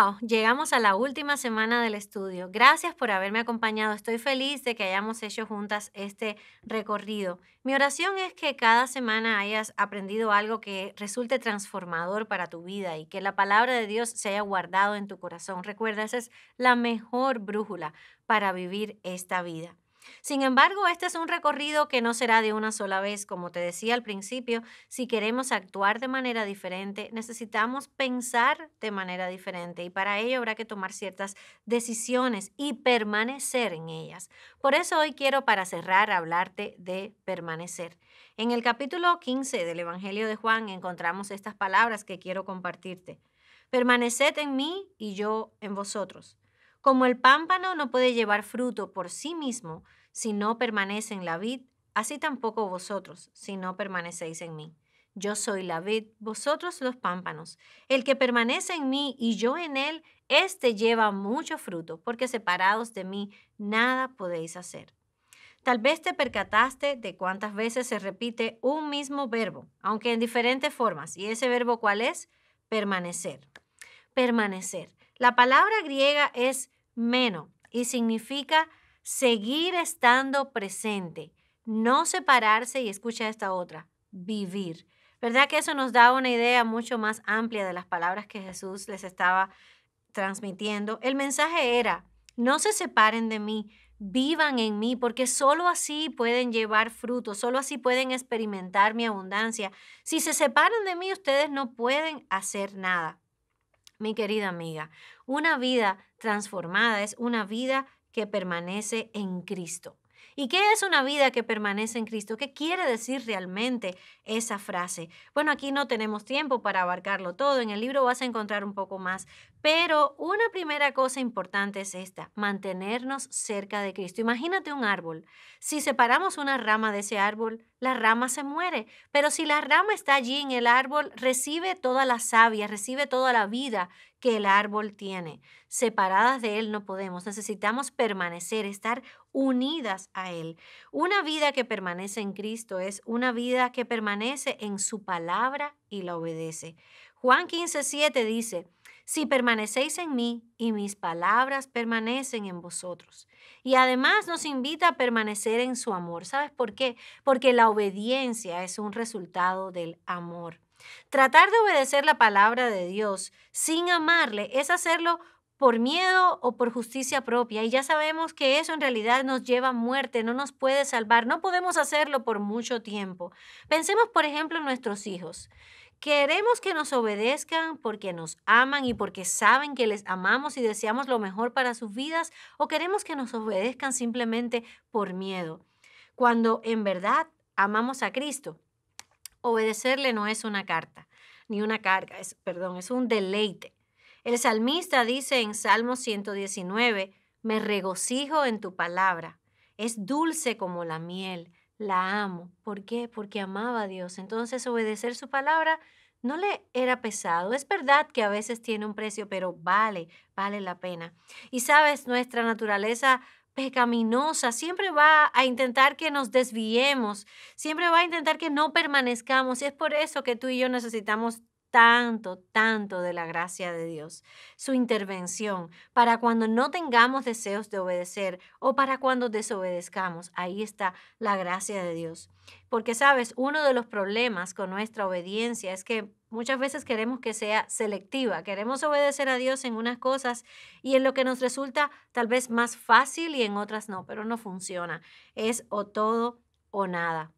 ¡Wow! Llegamos a la última semana del estudio. Gracias por haberme acompañado. Estoy feliz de que hayamos hecho juntas este recorrido. Mi oración es que cada semana hayas aprendido algo que resulte transformador para tu vida y que la palabra de Dios se haya guardado en tu corazón. Recuerda, esa es la mejor brújula para vivir esta vida. Sin embargo, este es un recorrido que no será de una sola vez, como te decía al principio, si queremos actuar de manera diferente, necesitamos pensar de manera diferente y para ello habrá que tomar ciertas decisiones y permanecer en ellas. Por eso hoy quiero para cerrar hablarte de permanecer. En el capítulo 15 del Evangelio de Juan encontramos estas palabras que quiero compartirte. Permaneced en mí y yo en vosotros. Como el pámpano no puede llevar fruto por sí mismo si no permanece en la vid, así tampoco vosotros, si no permanecéis en mí. Yo soy la vid, vosotros los pámpanos. El que permanece en mí y yo en él, éste lleva mucho fruto, porque separados de mí nada podéis hacer. Tal vez te percataste de cuántas veces se repite un mismo verbo, aunque en diferentes formas. ¿Y ese verbo cuál es? Permanecer. Permanecer. La palabra griega es meno y significa seguir estando presente, no separarse y escucha esta otra, vivir. ¿Verdad que eso nos da una idea mucho más amplia de las palabras que Jesús les estaba transmitiendo? El mensaje era, no se separen de mí, vivan en mí, porque sólo así pueden llevar fruto, sólo así pueden experimentar mi abundancia. Si se separan de mí, ustedes no pueden hacer nada. Mi querida amiga, una vida transformada es una vida que permanece en Cristo. ¿Y qué es una vida que permanece en Cristo? ¿Qué quiere decir realmente esa frase? Bueno, aquí no tenemos tiempo para abarcarlo todo. En el libro vas a encontrar un poco más, pero una primera cosa importante es esta, mantenernos cerca de Cristo. Imagínate un árbol. Si separamos una rama de ese árbol, la rama se muere. Pero si la rama está allí en el árbol, recibe toda la savia, recibe toda la vida que el árbol tiene. Separadas de Él no podemos. Necesitamos permanecer, estar unidas a Él. Una vida que permanece en Cristo es una vida que permanece en su palabra y la obedece. Juan 15:7 dice, si permanecéis en mí y mis palabras permanecen en vosotros. Y además nos invita a permanecer en su amor. ¿Sabes por qué? Porque la obediencia es un resultado del amor. Tratar de obedecer la palabra de Dios sin amarle es hacerlo por miedo o por justicia propia. Y ya sabemos que eso en realidad nos lleva a muerte, no nos puede salvar, no podemos hacerlo por mucho tiempo. Pensemos, por ejemplo, en nuestros hijos. Queremos que nos obedezcan porque nos aman y porque saben que les amamos y deseamos lo mejor para sus vidas o queremos que nos obedezcan simplemente por miedo. Cuando en verdad amamos a Cristo, obedecerle no es una carta, ni una carga, es, perdón, es un deleite. El salmista dice en Salmo 119, me regocijo en tu palabra, es dulce como la miel la amo. ¿Por qué? Porque amaba a Dios. Entonces obedecer su palabra no le era pesado. Es verdad que a veces tiene un precio, pero vale, vale la pena. Y sabes, nuestra naturaleza pecaminosa siempre va a intentar que nos desviemos, siempre va a intentar que no permanezcamos. Y es por eso que tú y yo necesitamos tanto, tanto de la gracia de Dios, su intervención, para cuando no tengamos deseos de obedecer o para cuando desobedezcamos. Ahí está la gracia de Dios. Porque, sabes, uno de los problemas con nuestra obediencia es que muchas veces queremos que sea selectiva, queremos obedecer a Dios en unas cosas y en lo que nos resulta tal vez más fácil y en otras no, pero no funciona. Es o todo o nada.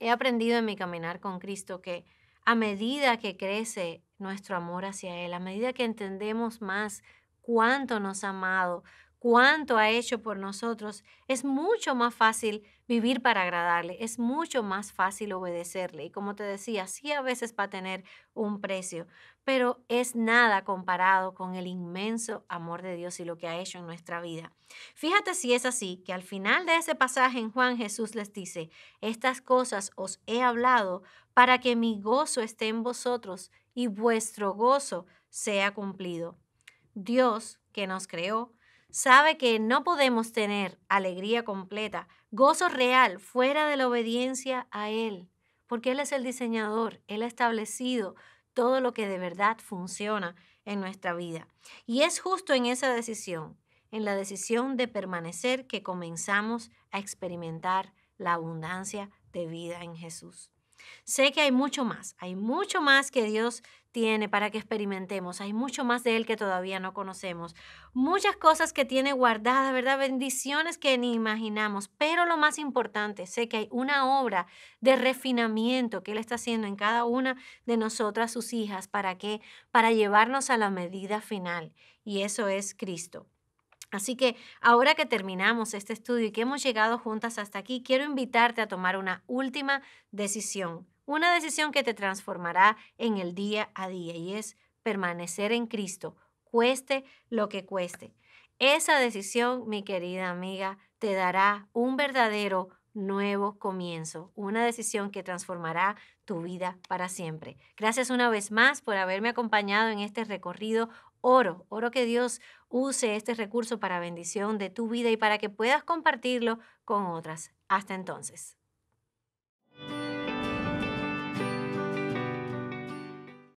He aprendido en mi caminar con Cristo que a medida que crece nuestro amor hacia Él, a medida que entendemos más cuánto nos ha amado, cuánto ha hecho por nosotros, es mucho más fácil vivir para agradarle, es mucho más fácil obedecerle. Y como te decía, sí a veces va a tener un precio, pero es nada comparado con el inmenso amor de Dios y lo que ha hecho en nuestra vida. Fíjate si es así, que al final de ese pasaje en Juan Jesús les dice, estas cosas os he hablado para que mi gozo esté en vosotros y vuestro gozo sea cumplido. Dios, que nos creó, sabe que no podemos tener alegría completa, gozo real, fuera de la obediencia a Él, porque Él es el diseñador, Él ha establecido todo lo que de verdad funciona en nuestra vida. Y es justo en esa decisión, en la decisión de permanecer, que comenzamos a experimentar la abundancia de vida en Jesús. Sé que hay mucho más, hay mucho más que Dios tiene para que experimentemos, hay mucho más de Él que todavía no conocemos, muchas cosas que tiene guardadas, ¿verdad? Bendiciones que ni imaginamos, pero lo más importante, sé que hay una obra de refinamiento que Él está haciendo en cada una de nosotras, sus hijas, ¿para qué? Para llevarnos a la medida final, y eso es Cristo. Así que ahora que terminamos este estudio y que hemos llegado juntas hasta aquí, quiero invitarte a tomar una última decisión, una decisión que te transformará en el día a día y es permanecer en Cristo, cueste lo que cueste. Esa decisión, mi querida amiga, te dará un verdadero nuevo comienzo, una decisión que transformará tu vida para siempre. Gracias una vez más por haberme acompañado en este recorrido oro, oro que Dios use este recurso para bendición de tu vida y para que puedas compartirlo con otras. Hasta entonces.